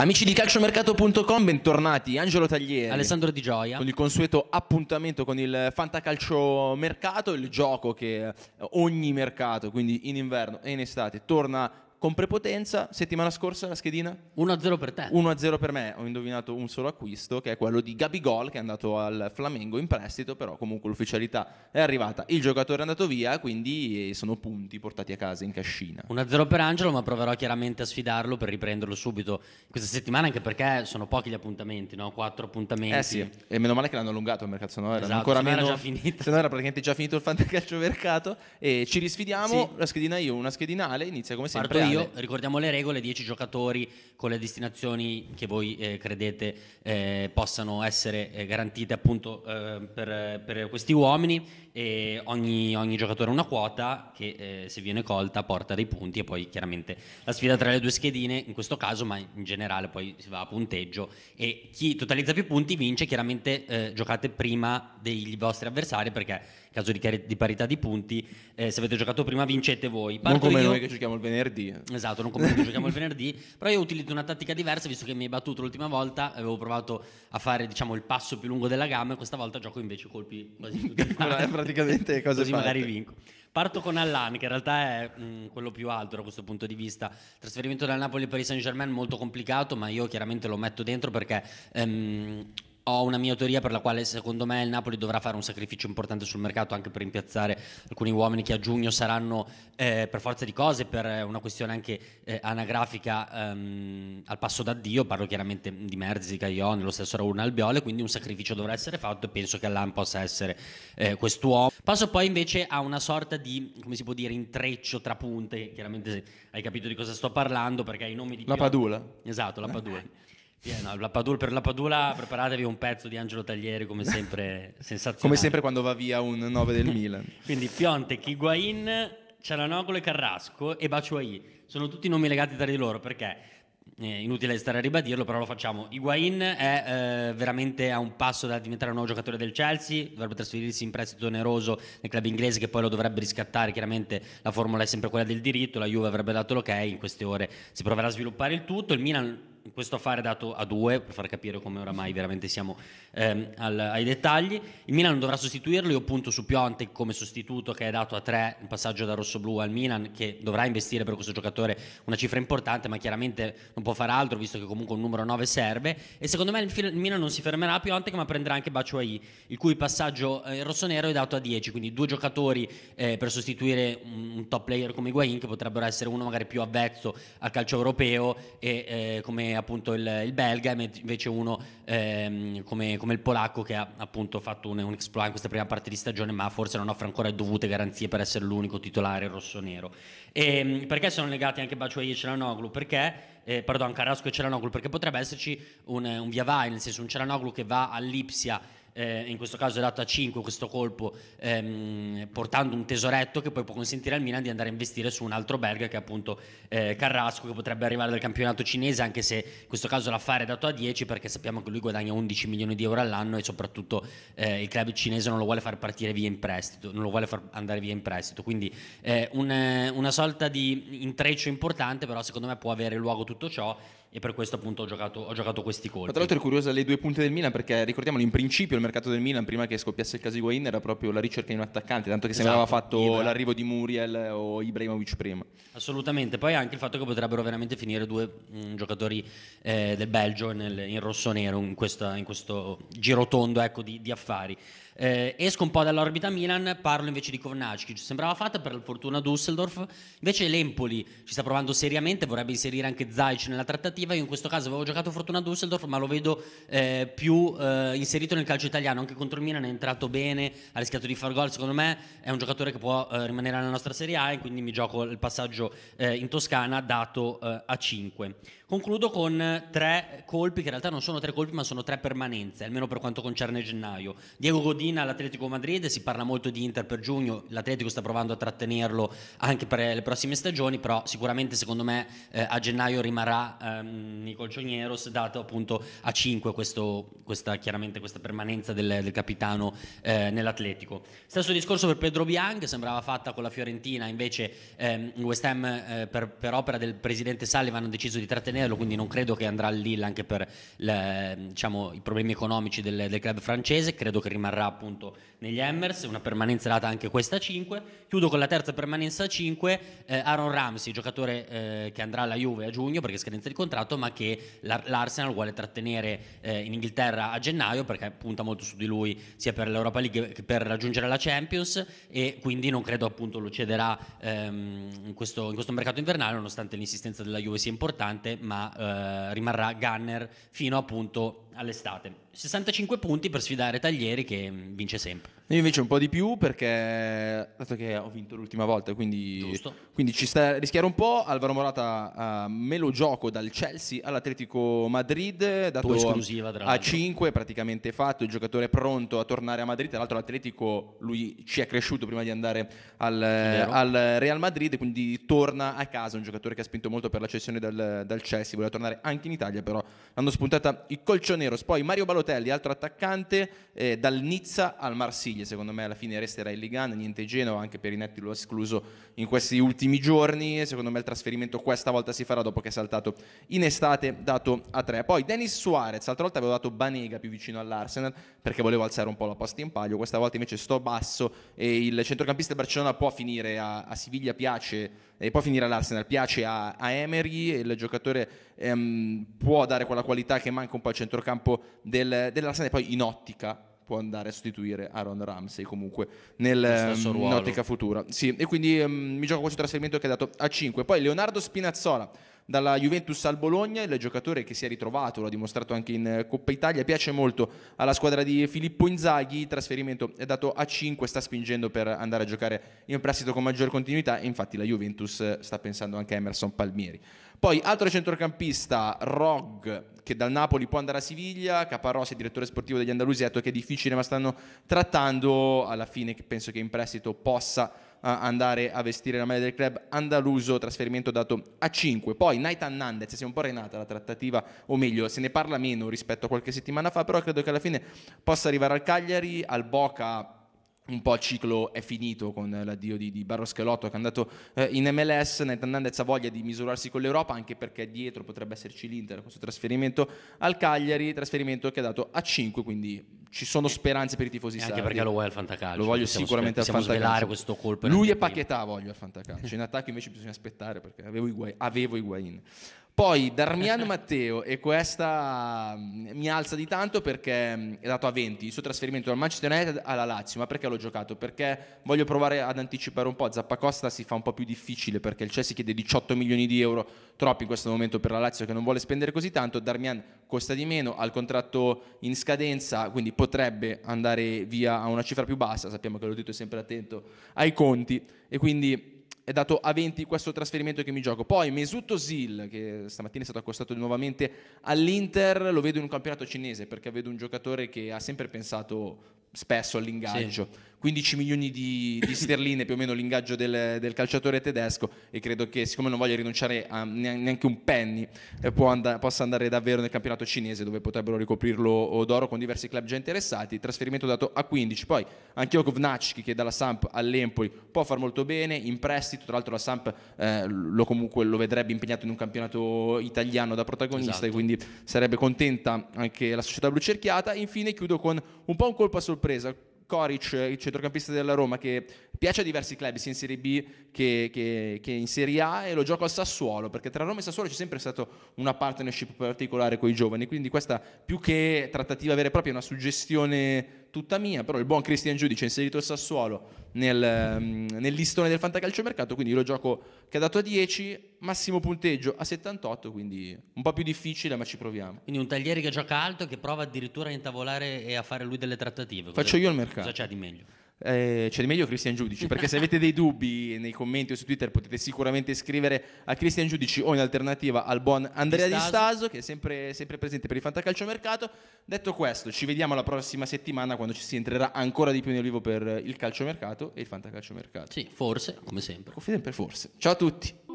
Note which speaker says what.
Speaker 1: Amici di calciomercato.com, bentornati Angelo Taglieri, Alessandro Di Gioia. Con il consueto appuntamento con il Fantacalcio Mercato, il gioco che eh, ogni mercato, quindi in inverno e in estate, torna con prepotenza, settimana scorsa la schedina?
Speaker 2: 1-0 per te. 1-0
Speaker 1: per me, ho indovinato un solo acquisto, che è quello di Gabigol, che è andato al Flamengo in prestito, però comunque l'ufficialità è arrivata, il giocatore è andato via, quindi eh, sono punti portati a casa in cascina.
Speaker 2: 1-0 per Angelo, ma proverò chiaramente a sfidarlo per riprenderlo subito questa settimana, anche perché sono pochi gli appuntamenti, no? 4 appuntamenti. Eh sì, e meno male che l'hanno allungato il mercato, se no
Speaker 1: era esatto, ancora meno... Era già finito. Se no era praticamente già finito il fantacalcio mercato, e ci risfidiamo, sì. la
Speaker 2: schedina io, una schedinale, inizia come sempre io, ricordiamo le regole, 10 giocatori con le destinazioni che voi eh, credete eh, possano essere eh, garantite appunto eh, per, per, questi uomini e ogni, ogni giocatore ha una quota che eh, se viene colta porta dei punti e poi chiaramente la sfida tra le due schedine in questo caso ma in generale poi si va a punteggio e chi totalizza più punti vince chiaramente eh, giocate prima dei vostri avversari perché caso di, di parità di punti, eh, se avete giocato prima vincete voi. Parto non come io... noi che giochiamo il venerdì. Esatto, non come noi che giochiamo il venerdì, però io utilizzo una tattica diversa, visto che mi hai battuto l'ultima volta, avevo provato a fare diciamo, il passo più lungo della gamma e questa volta gioco invece colpi quasi tutti. praticamente cosa Così fatte. magari vinco. Parto con Allan, che in realtà è mh, mm, quello più alto da questo punto di vista. Trasferimento dal Napoli al Paris Saint Germain molto complicato, ma io chiaramente lo metto dentro perché... Ehm, ho una mia teoria per la quale secondo me il Napoli dovrà fare un sacrificio importante sul mercato anche per impiazzare alcuni uomini che a giugno saranno eh, per forza di cose, per una questione anche eh, anagrafica ehm, al passo d'addio, parlo chiaramente di Merzi, Caglione, lo stesso Raul Albiole, quindi un sacrificio dovrà essere fatto e penso che Allan possa essere eh, quest'uomo. Passo poi invece a una sorta di, come si può dire, intreccio tra punte, chiaramente hai capito di cosa sto parlando perché i nomi di... La Padula. Esatto, la eh. Padula. Yeah, no, la Padula, per la Padula preparatevi un pezzo di Angelo Taglieri come sempre sensazionale. come sempre quando va via un 9 del Milan. Quindi Piontek, Higuain, Cialanogolo e Carrasco e Baciuai. Sono tutti nomi legati tra di loro perché eh, inutile stare a ribadirlo, però lo facciamo. Higuain è eh, veramente a un passo da diventare un nuovo giocatore del Chelsea, dovrebbe trasferirsi in prestito oneroso nel club inglese che poi lo dovrebbe riscattare, chiaramente la formula è sempre quella del diritto, la Juve avrebbe dato l'ok, in queste ore si proverà a sviluppare il tutto, il Milan questo affare dato a due per far capire come oramai veramente siamo ehm, al, ai dettagli. Il Milan dovrà sostituirlo, io punto su Piontek come sostituto che è dato a tre, un passaggio da rossoblu al Milan che dovrà investire per questo giocatore una cifra importante, ma chiaramente non può fare altro visto che comunque un numero 9 serve e secondo me il, Milan non si fermerà a Piontek ma prenderà anche Bacio AI, il cui passaggio eh, nero è dato a 10, quindi due giocatori eh, per sostituire un, top player come Higuain che potrebbero essere uno magari più avvezzo al calcio europeo e eh, come appunto il, il belga e invece uno ehm, come, come, il polacco che ha appunto fatto un, un exploit in questa prima parte di stagione ma forse non offre ancora dovute garanzie per essere l'unico titolare rosso-nero. E, ehm, perché sono legati anche Baciuayi e Celanoglu? Perché eh, pardon, Carrasco e Celanoglu, perché potrebbe esserci un, un via vai, nel senso un Celanoglu che va all'Ipsia eh, in questo caso è dato a 5 questo colpo, ehm, portando un tesoretto che poi può consentire al Milan di andare a investire su un altro belga che è appunto eh, Carrasco, che potrebbe arrivare dal campionato cinese, anche se in questo caso l'affare è dato a 10 perché sappiamo che lui guadagna 11 milioni di euro all'anno e soprattutto eh, il club cinese non lo vuole far partire via in prestito, non lo vuole far andare via in prestito. Quindi eh, un, eh, una sorta di intreccio importante, però secondo me può avere luogo tutto ciò e per questo appunto ho giocato, ho giocato questi colpi. tra l'altro è
Speaker 1: curiosa le due punte del Milan perché ricordiamolo in principio il mercato del Milan prima che
Speaker 2: scoppiasse il caso Higuain era proprio la ricerca di un attaccante, tanto che esatto, sembrava fatto Ibra. l'arrivo di Muriel o Ibrahimovic prima. Assolutamente, poi anche il fatto che potrebbero veramente finire due mh, mm, giocatori eh, del Belgio nel, in rosso-nero in, in questo girotondo ecco, di, di affari. Eh, esco un po' dall'orbita Milan, parlo invece di Kovnacki. Ci sembrava fatta per fortuna Dusseldorf. Invece l'Empoli ci sta provando seriamente, vorrebbe inserire anche Zaic nella trattativa alternativa. Io in questo caso avevo giocato Fortuna Düsseldorf, ma lo vedo eh, più eh, inserito nel calcio italiano. Anche contro il Milan è entrato bene, ha rischiato di far gol. Secondo me è un giocatore che può eh, rimanere nella nostra Serie A e quindi mi gioco il passaggio eh, in Toscana dato eh, a 5. Concludo con tre colpi, che in realtà non sono tre colpi, ma sono tre permanenze, almeno per quanto concerne gennaio. Diego Godin all'Atletico Madrid, si parla molto di Inter per giugno, l'Atletico sta provando a trattenerlo anche per le prossime stagioni, però sicuramente secondo me eh, a gennaio rimarrà ehm, Nicol Cionieros, dato appunto a 5 questo, questa, chiaramente questa permanenza del, del capitano eh, nell'Atletico. Stesso discorso per Pedro Bian, sembrava fatta con la Fiorentina, invece ehm, West Ham eh, per, per opera del presidente Sullivan hanno deciso di trattenere mantenerlo, quindi non credo che andrà all'Ill anche per le, diciamo, i problemi economici del, del, club francese, credo che rimarrà appunto negli Hammers, una permanenza data anche questa a 5. Chiudo con la terza permanenza a 5, eh, Aaron Ramsey, giocatore eh, che andrà alla Juve a giugno perché scadenza di contratto, ma che l'Arsenal vuole trattenere eh, in Inghilterra a gennaio perché punta molto su di lui sia per l'Europa League che per raggiungere la Champions e quindi non credo appunto lo cederà ehm, in, questo, in questo mercato invernale, nonostante l'insistenza della Juve sia importante, ma eh, rimarrà Gunner fino appunto all'estate. 65 punti per sfidare Taglieri che mm, vince sempre.
Speaker 1: Io invece un po' di più perché, dato che ho vinto l'ultima volta, quindi, quindi ci sta a rischiare un po'. Alvaro Morata uh, me lo gioco dal Chelsea all'Atletico Madrid, dato esclusiva, a 5 praticamente fatto, il giocatore è pronto a tornare a Madrid, tra l'altro l'Atletico lui ci è cresciuto prima di andare al, al Real Madrid, quindi torna a casa, un giocatore che ha spinto molto per la cessione dal, dal Chelsea, voleva tornare anche in Italia, però hanno spuntata i colcioni Cisneros, poi Mario Balotelli, altro attaccante, eh, dal Nizza al Marsiglia, secondo me alla fine resterà in Ligan, niente Genova, anche Perinetti lo ha escluso in questi ultimi giorni, secondo me il trasferimento questa volta si farà dopo che è saltato in estate, dato a 3. Poi Denis Suarez, l'altra volta avevo dato Banega più vicino all'Arsenal perché volevo alzare un po' la posta in palio, questa volta invece sto basso e il centrocampista del Barcellona può finire a, a Siviglia, piace e eh, può finire all'Arsenal. Piace a, a Emery, il giocatore ehm, può dare quella qualità che manca un po' al centrocampo campo del, dell'Arsenal e poi in ottica può andare a sostituire Aaron Ramsey comunque nel, ehm, ottica futura. Sì, e quindi um, mi gioco questo trasferimento che è dato a 5. Poi Leonardo Spinazzola dalla Juventus al Bologna, il giocatore che si è ritrovato, l'ha dimostrato anche in eh, Coppa Italia, piace molto alla squadra di Filippo Inzaghi, il trasferimento è dato a 5, sta spingendo per andare a giocare in prestito con maggior continuità infatti la Juventus eh, sta pensando anche a Emerson Palmieri. Poi altro centrocampista, Rog, che dal Napoli può andare a Siviglia, Caparrossi, direttore sportivo degli Andalusi, ha detto che è difficile ma stanno trattando, alla fine penso che in prestito possa eh, andare a vestire la maglia del club andaluso, trasferimento dato a 5. Poi Nathan Nandez, si è un po' renata la trattativa, o meglio, se ne parla meno rispetto a qualche settimana fa, però credo che alla fine possa arrivare al Cagliari, al Boca un po' il ciclo è finito con l'addio di, di Barros Chelotto che è andato eh, in MLS, Nathan Hernandez ha voglia di misurarsi con l'Europa anche perché dietro potrebbe esserci l'Inter questo trasferimento al Cagliari, trasferimento che ha dato a 5, quindi ci sono eh. speranze per i tifosi sardi. Anche perché lo vuoi al Fantacalcio. Lo voglio possiamo sicuramente sper- al Fantacalcio. questo colpo. Lui e Pachetà voglio al Fantacalcio, in attacco invece bisogna aspettare perché avevo Higuain. Avevo Higuain. Poi Darmian Matteo, e questa mm, mi alza di tanto perché mm, è dato a 20 il suo trasferimento dal Manchester United alla Lazio. Ma perché l'ho giocato? Perché voglio provare ad anticipare un po'. Zappacosta si fa un po' più difficile perché il Chelsea chiede 18 milioni di euro, troppi in questo momento per la Lazio che non vuole spendere così tanto. Darmian costa di meno, ha il contratto in scadenza, quindi potrebbe andare via a una cifra più bassa. Sappiamo che l'ho detto sempre attento ai conti e quindi è dato a 20 questo trasferimento che mi gioco. Poi Mesut Özil, che stamattina è stato accostato nuovamente all'Inter, lo vedo in un campionato cinese perché vedo un giocatore che ha sempre pensato spesso all'ingaggio. Sì. 15 milioni di, di sterline più o meno l'ingaggio del, del, calciatore tedesco e credo che siccome non voglia rinunciare a neanche un penny eh, and- possa andare davvero nel campionato cinese dove potrebbero ricoprirlo d'oro con diversi club già interessati, trasferimento dato a 15, poi anche Kovnacki che dalla Samp all'Empoli può far molto bene, in prestito, tra l'altro la Samp eh, lo, comunque, lo vedrebbe impegnato in un campionato italiano da protagonista esatto. e quindi sarebbe contenta anche la società blucerchiata, infine chiudo con un po' un colpo a sorpresa Coric, il centrocampista della Roma, che piace a diversi club, sia in Serie B che, che, che in Serie A, e lo gioco al Sassuolo, perché tra Roma e Sassuolo c'è sempre stata una partnership particolare con i giovani, quindi questa più che trattativa vera e propria è una suggestione tutta mia, però il buon Christian Giudice ha inserito il Sassuolo nel, ehm, nel listone del fantacalciomercato, quindi lo gioco che ha dato a 10, massimo punteggio a 78, quindi un po' più difficile, ma ci proviamo.
Speaker 2: Quindi un tagliere che gioca alto e che prova addirittura a intavolare e a fare lui delle trattative. Faccio io il mercato. Cosa c'è di
Speaker 1: meglio? eh, c'è di meglio Cristian Giudici, perché se avete dei dubbi nei commenti o su Twitter potete sicuramente scrivere a Cristian Giudici o in alternativa al buon Andrea Di Staso, che è sempre, sempre presente per il Fantacalciomercato. Detto questo, ci vediamo la prossima settimana quando ci si entrerà ancora di più nel vivo per il calciomercato e il Fantacalciomercato. Sì, forse, come sempre. Come forse. Ciao a tutti.